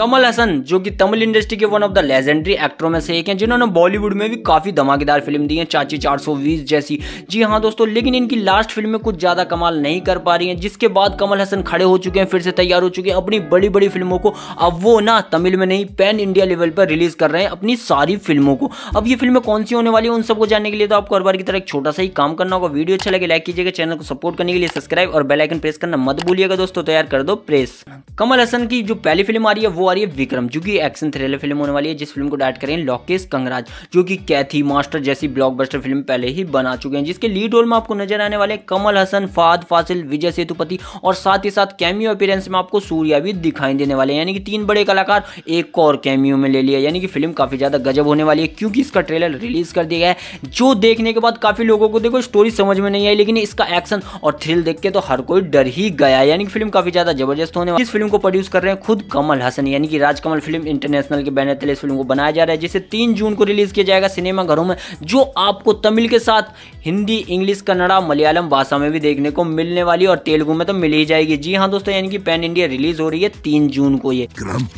कमल हसन जो कि Tamil industry one of the द लेजेंडरी एक्टरों में से एक हैं जिन्होंने बॉलीवुड में भी काफी धमाकेदार फिल्म दी हैं चाची 420 जैसी जी हाँ दोस्तों लेकिन इनकी लास्ट फिल्म में कुछ ज्यादा कमाल नहीं कर पा रही हैं जिसके बाद कमल हसन खड़े हो चुके हैं फिर से तैयार हो चुके हैं अपनी बड़ी बड़ी फिल्मों को अब वो ना तमिल में नहीं पैन इंडिया लेवल पर रिलीज कर रहे हैं अपनी सारी फिल्मों को अब ये फिल्में कौन सी होने वाली है उन सबको जानने के लिए तो आपको हर बार की तरह एक छोटा सा ही काम करना होगा वीडियो अच्छा लगे लाइक कीजिएगा चैनल को सपोर्ट करने के लिए सब्सक्राइब और बेलाइकन प्रेस करना मत भूलिएगा दोस्तों तैयार कर दो प्रेस कमल हसन की जो पहली फिल्म आ रही है वो आ रही है विक्रम जो कि एक्शन थ्रिलर फिल्म होने वाली है जिस फिल्म को डायरेक्ट करें लोकेश कंगराज जो कि कैथी मास्टर जैसी ब्लॉकबस्टर फिल्म पहले ही बना चुके हैं जिसके लीड रोल में आपको नजर आने वाले कमल हसन फाद फासिल विजय सेतुपति और साथ ही साथ कैमियो अपीयरेंस में आपको सूर्या भी दिखाई देने वाले यानी कि तीन बड़े कलाकार एक और कैमियो में ले लिया यानी कि फिल्म काफी ज्यादा गजब होने वाली है क्योंकि इसका ट्रेलर रिलीज कर दिया गया है जो देखने के बाद काफी लोगों को देखो स्टोरी समझ में नहीं आई लेकिन इसका एक्शन और थ्रिल देख के तो हर कोई डर ही गया यानी कि फिल्म काफी ज्यादा जबरदस्त होने वाली इस फिल्म को प्रोड्यूस कर रहे हैं खुद कमल हसन यानी कि राजकमल फिल्म इंटरनेशनल के बैनर तले इस फिल्म को बनाया जा रहा है जिसे तीन जून को रिलीज किया जाएगा सिनेमा घरों में जो आपको तमिल के साथ हिंदी इंग्लिश कन्नड़ा मलयालम भाषा में भी देखने को मिलने वाली और तेलुगु में तो मिल ही जाएगी जी हाँ दोस्तों यानी कि पैन इंडिया रिलीज हो रही है तीन जून को ये विक्रम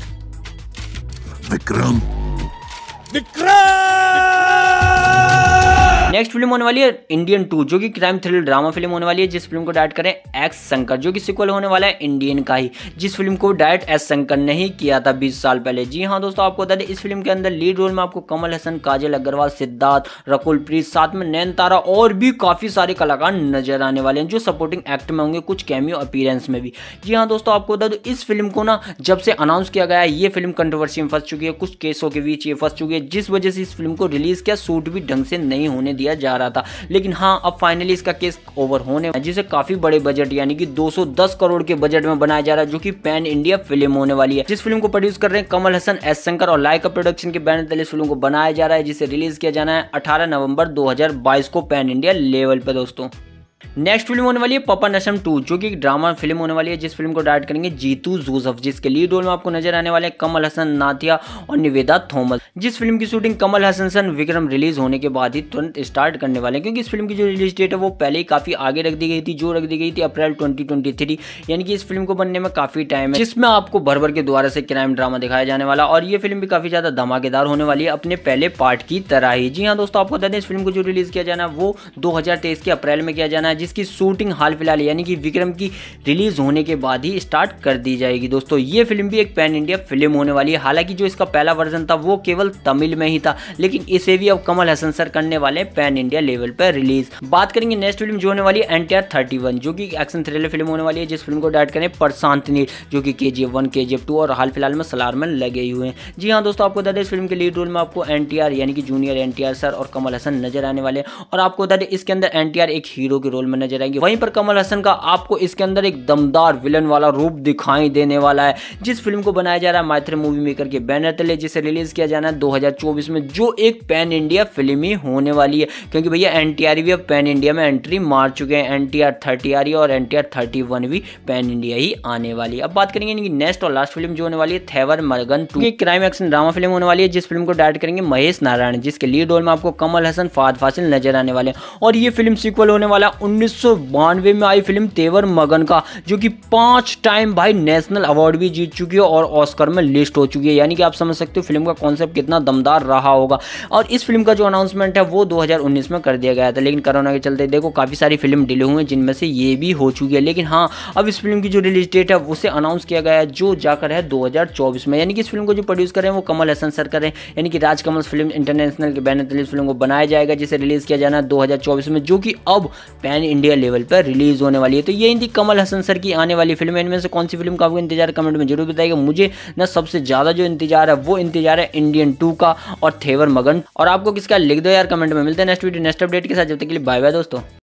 विक्रम विक्रम नेक्स्ट फिल्म होने वाली है इंडियन टू जो कि क्राइम थ्रिल ड्रामा फिल्म होने वाली है जिस फिल्म को डायरेक्ट करें एक्स शंकर जो कि सिक्वल होने वाला है इंडियन का ही जिस फिल्म को डायरेक्ट एस शंकर ने ही किया था बीस साल पहले जी हाँ दोस्तों आपको बता दें इस फिल्म के अंदर लीड रोल में आपको कमल हसन काजल अग्रवाल सिद्धार्थ रकुल प्रीत साथ में तारा और भी काफी सारे कलाकार नजर आने वाले हैं जो सपोर्टिंग एक्ट में होंगे कुछ कैमियो अपीयरेंस में भी जी हाँ दोस्तों आपको बता दो इस फिल्म को ना जब से अनाउंस किया गया है ये फिल्म कंट्रोवर्सी में फंस चुकी है कुछ केसों के बीच ये फंस चुकी है जिस वजह से इस फिल्म को रिलीज किया सूट भी ढंग से नहीं होने दिया जा रहा था लेकिन हाँ अब फाइनली इसका केस ओवर होने जिसे काफी बड़े बजट यानी कि 210 करोड़ के बजट में बनाया जा रहा है जो कि पैन इंडिया फिल्म होने वाली है जिस फिल्म को प्रोड्यूस कर रहे हैं कमल हसन एस शंकर और लाइका प्रोडक्शन के बैनर तले इस फिल्म को बनाया जा रहा है जिसे रिलीज किया जाना है अठारह नवंबर दो को पैन इंडिया लेवल पर दोस्तों नेक्स्ट फिल्म होने वाली है पपा नशम टू जो कि ड्रामा फिल्म होने वाली है जिस फिल्म को डायरेक्ट करेंगे जीतू जोसफ जिसके लीड रोल में आपको नजर आने वाले कमल हसन नाथिया और निवेदा थॉमस जिस फिल्म की शूटिंग कमल हसन सन विक्रम रिलीज होने के बाद ही तुरंत स्टार्ट करने वाले हैं क्योंकि इस फिल्म की जो रिलीज डेट है वो पहले ही काफी आगे रख दी गई थी जो रख दी गई थी अप्रैल ट्वेंटी यानी कि इस फिल्म को बनने में काफी टाइम है जिसमें आपको भर भर के द्वारा से क्राइम ड्रामा दिखाया जाने वाला और ये फिल्म भी काफी ज्यादा धमाकेदार होने वाली है अपने पहले पार्ट की तरह ही जी हाँ दोस्तों आपको बता दें इस फिल्म को जो रिलीज किया जाना है वो दो के अप्रैल में किया जाना है जिसकी शूटिंग हाल फिलहाल यानी कि विक्रम की रिलीज होने के बाद ही स्टार्ट कर दी जाएगी दोस्तों ये फिल्म भी एक पैन इंडिया फिल्म होने वाली है हालांकि जो इसका पहला वर्जन था वो केवल तमिल में ही था लेकिन इसे भी अब कमल हसन सर करने वाले हैं पैन इंडिया लेवल पर रिलीज बात करेंगे नेक्स्ट फिल्म जो होने वाली है एन थर्टी वन जो कि एक्शन थ्रिलर फिल्म होने वाली है जिस फिल्म को डायरेक्ट करें प्रशांत नील जो कि के जी एफ वन के जी एफ टू और हाल फिलहाल में सलार में लगे हुए हैं जी हाँ दोस्तों आपको बता दें इस फिल्म के लीड रोल में आपको एन यानी कि जूनियर एन सर और कमल हसन नजर आने वाले हैं और आपको बता दें इसके अंदर एन एक हीरो के रोल रोल में नजर आएंगे वहीं पर कमल हसन का आपको इसके अंदर एक दमदार विलन वाला रूप दिखाई देने वाला है जिस फिल्म को बनाया जा रहा है माइथ्र मूवी मेकर के बैनर तले जिसे रिलीज किया जाना है दो में जो एक पैन इंडिया फिल्म ही होने वाली है क्योंकि भैया एन भी अब पैन इंडिया में एंट्री मार चुके हैं एन टी आर और एन टी भी पैन इंडिया ही आने वाली है अब बात करेंगे इनकी नेक्स्ट और लास्ट फिल्म जो होने वाली है Thevar Magan two crime action drama film होने वाली है जिस फिल्म को डायरेक्ट करेंगे महेश नारायण जिसके लीड रोल में आपको कमल हसन फाद फासिल नजर आने वाले हैं और ये फिल्म सीक्वल होने वाला उन्नीस में आई फिल्म तेवर मगन का जो कि पांच टाइम भाई नेशनल अवार्ड भी जीत चुकी है और ऑस्कर में लिस्ट हो चुकी है यानी कि आप समझ सकते हो फिल्म का कॉन्सेप्ट कितना दमदार रहा होगा और इस फिल्म का जो अनाउंसमेंट है वो दो में कर दिया गया था लेकिन कोरोना के चलते देखो काफ़ी सारी फिल्म डिले हुए हैं जिनमें से ये भी हो चुकी है लेकिन हाँ अब इस फिल्म की जो रिलीज डेट है उसे अनाउंस किया गया है जो जाकर है दो में यानी कि इस फिल्म को जो प्रोड्यूस करें वो कमल हसन सर करें यानी कि राजकमल फिल्म इंटरनेशनल के बैनर तले फिल्म को बनाया जाएगा जिसे रिलीज़ किया जाना है दो में जो कि अब पैन इंडिया लेवल पर रिलीज होने वाली है तो ये थी कमल हसन सर की आने वाली फिल्म इनमें से कौन सी फिल्म का आपको इंतजार कमेंट में जरूर बताएगा मुझे ना सबसे ज़्यादा जो इंतजार है वो इंतजार है इंडियन टू का और थेवर मगन और आपको किसका लिख दो यार कमेंट में मिलते हैं नेक्स्ट वीडियो नेक्स्ट अपडेट के साथ जब तक के लिए बाय बाय दोस्तों